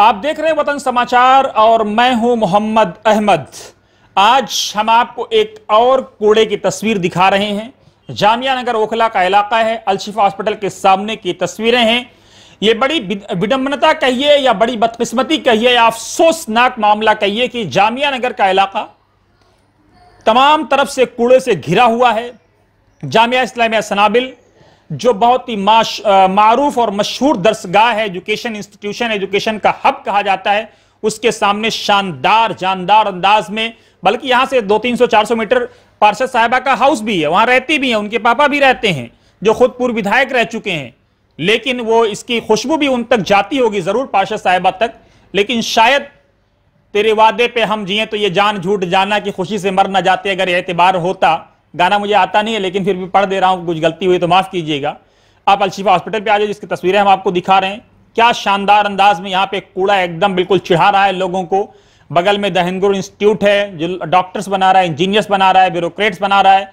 आप देख रहे हैं वतन समाचार और मैं हूं मोहम्मद अहमद आज हम आपको एक और कूड़े की तस्वीर दिखा रहे हैं जामिया नगर ओखला का इलाका है अलशिफा हॉस्पिटल के सामने की तस्वीरें हैं ये बड़ी विडम्बनता कहिए या बड़ी बदकिस्मती कहिए या अफसोसनाक मामला कहिए कि जामिया नगर का इलाका तमाम तरफ से कूड़े से घिरा हुआ है जामिया इस्लामिया सनाबिल जो बहुत ही मारूफ और मशहूर दर्शगाह है एजुकेशन इंस्टीट्यूशन एजुकेशन का हब कहा जाता है उसके सामने शानदार जानदार अंदाज में बल्कि यहां से दो तीन सौ चार सौ मीटर पार्षद साहिबा का हाउस भी है वहां रहती भी हैं उनके पापा भी रहते हैं जो खुद पूर्व विधायक रह चुके हैं लेकिन वो इसकी खुशबू भी उन तक जाती होगी जरूर पार्षद साहिबा तक लेकिन शायद तेरे वादे पे हम जिए तो ये जान झूठ जाना कि खुशी से मर ना जाते अगर एतबार होता गाना मुझे आता नहीं है लेकिन फिर भी पढ़ दे रहा हूँ कुछ गलती हुई तो माफ़ कीजिएगा आप अलशिफा हॉस्पिटल पे आ जाओ जिसकी तस्वीरें हम आपको दिखा रहे हैं क्या शानदार अंदाज में यहाँ पे कूड़ा एकदम बिल्कुल चिढ़ा रहा है लोगों को बगल में दहनगुर इंस्टीट्यूट है जो डॉक्टर्स बना रहा है इंजीनियर्स बना रहा है ब्यूरोक्रेट्स बना रहा है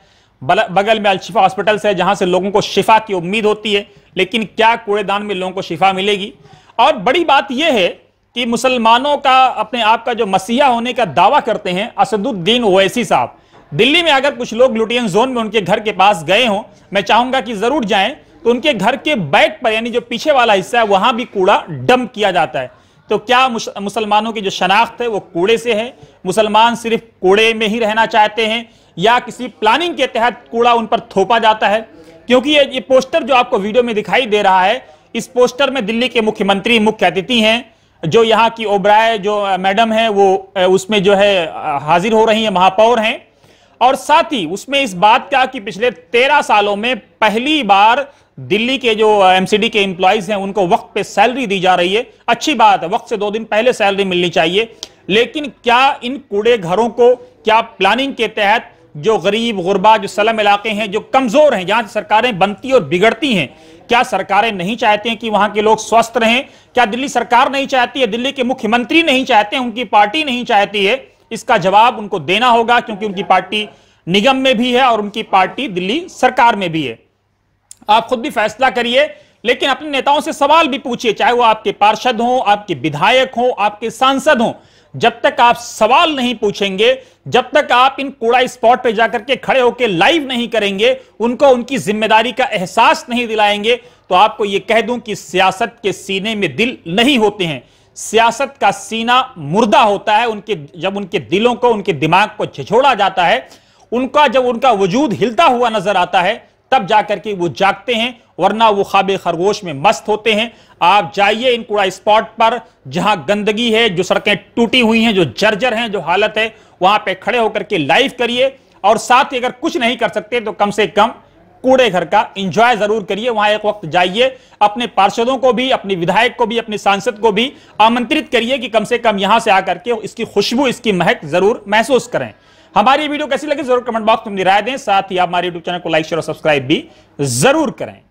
बगल में अलशिफा हॉस्पिटल्स है जहां से लोगों को शिफा की उम्मीद होती है लेकिन क्या कूड़ेदान में लोगों को शिफा मिलेगी और बड़ी बात यह है कि मुसलमानों का अपने आप का जो मसीहा होने का दावा करते हैं असदुद्दीन ओवैसी साहब दिल्ली में अगर कुछ लोग लुटियन जोन में उनके घर के पास गए हों मैं चाहूंगा कि जरूर जाएं तो उनके घर के बैक पर यानी जो पीछे वाला हिस्सा है वहां भी कूड़ा डंप किया जाता है तो क्या मुसलमानों की जो शनाख्त है वो कूड़े से है मुसलमान सिर्फ कूड़े में ही रहना चाहते हैं या किसी प्लानिंग के तहत कूड़ा उन पर थोपा जाता है क्योंकि ये, ये पोस्टर जो आपको वीडियो में दिखाई दे रहा है इस पोस्टर में दिल्ली के मुख्यमंत्री मुख्य अतिथि हैं जो यहाँ की ओब्राय जो मैडम है वो उसमें जो है हाजिर हो रही है महापौर हैं और साथ ही उसमें इस बात का कि पिछले तेरह सालों में पहली बार दिल्ली के जो एमसीडी के इंप्लॉयज हैं उनको वक्त पे सैलरी दी जा रही है अच्छी बात है वक्त से दो दिन पहले सैलरी मिलनी चाहिए लेकिन क्या इन कूड़े घरों को क्या प्लानिंग के तहत जो गरीब गुरबा जो सलम इलाके हैं जो कमजोर हैं जहां सरकारें बनती और बिगड़ती हैं क्या सरकारें नहीं चाहते हैं कि वहां के लोग स्वस्थ रहें क्या दिल्ली सरकार नहीं चाहती है दिल्ली के मुख्यमंत्री नहीं चाहते हैं उनकी पार्टी नहीं चाहती है इसका जवाब उनको देना होगा क्योंकि उनकी पार्टी निगम में भी है और उनकी पार्टी दिल्ली सरकार में भी है आप खुद भी फैसला करिए लेकिन अपने नेताओं से सवाल भी पूछिए चाहे वो आपके पार्षद हों आपके विधायक हों आपके सांसद हों जब तक आप सवाल नहीं पूछेंगे जब तक आप इन कूड़ा स्पॉट पे जाकर के खड़े होकर लाइव नहीं करेंगे उनको उनकी जिम्मेदारी का एहसास नहीं दिलाएंगे तो आपको यह कह दूं कि सियासत के सीने में दिल नहीं होते हैं सियासत का सीना मुर्दा होता है उनके जब उनके दिलों को उनके दिमाग को झिझोड़ा जाता है उनका जब उनका वजूद हिलता हुआ नजर आता है तब जाकर के वो जागते हैं वरना वो खाबे खरगोश में मस्त होते हैं आप जाइए इन कूड़ा स्पॉट पर जहां गंदगी है जो सड़कें टूटी हुई हैं जो जर्जर हैं जो हालत है वहां पे खड़े होकर के लाइव करिए और साथ ही अगर कुछ नहीं कर सकते तो कम से कम कूड़े घर का इंजॉय जरूर करिए वहां एक वक्त जाइए अपने पार्षदों को भी अपने विधायक को भी अपने सांसद को भी आमंत्रित करिए कि कम से कम यहां से आकर के इसकी खुशबू इसकी महक जरूर महसूस करें हमारी वीडियो कैसी लगी जरूर कमेंट बॉक्स में राय दें साथ ही आप हमारे यूट्यूब चैनल को लाइक शेयर और सब्सक्राइब भी जरूर करें